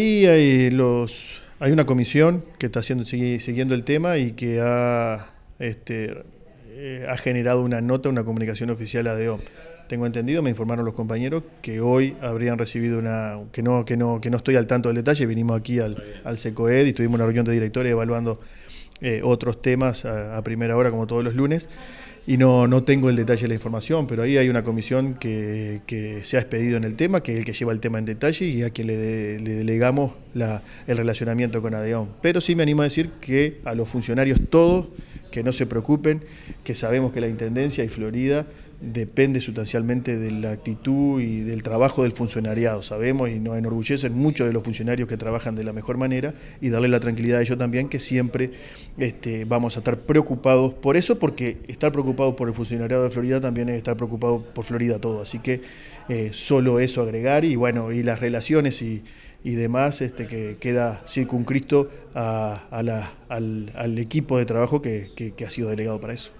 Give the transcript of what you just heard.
Y hay, los, hay una comisión que está haciendo, siguiendo el tema y que ha, este, eh, ha generado una nota, una comunicación oficial a DEOM. Tengo entendido, me informaron los compañeros que hoy habrían recibido una, que no, que no, que no estoy al tanto del detalle, vinimos aquí al, al SECOED y tuvimos una reunión de directores evaluando eh, otros temas a primera hora como todos los lunes y no, tengo el detalle de la información, pero ahí hay una comisión que, se ha expedido en el tema, que es el que lleva el tema en detalle y a quien le, delegamos el relacionamiento con ADEON. Pero sí me animo a decir que a los funcionarios todos que no se preocupen, que sabemos que la Intendencia y Florida depende sustancialmente de la actitud y del trabajo del funcionariado. Sabemos y nos enorgullecen muchos de los funcionarios que trabajan de la mejor manera y darle la tranquilidad a ellos también que siempre este, vamos a estar preocupados por eso, porque estar preocupado por el funcionariado de Florida también es estar preocupado por Florida todo. Así que eh, solo eso agregar y bueno, y las relaciones y, y demás, este, que queda circuncristo a, al, equipo de trabajo que ha sido delegado para eso.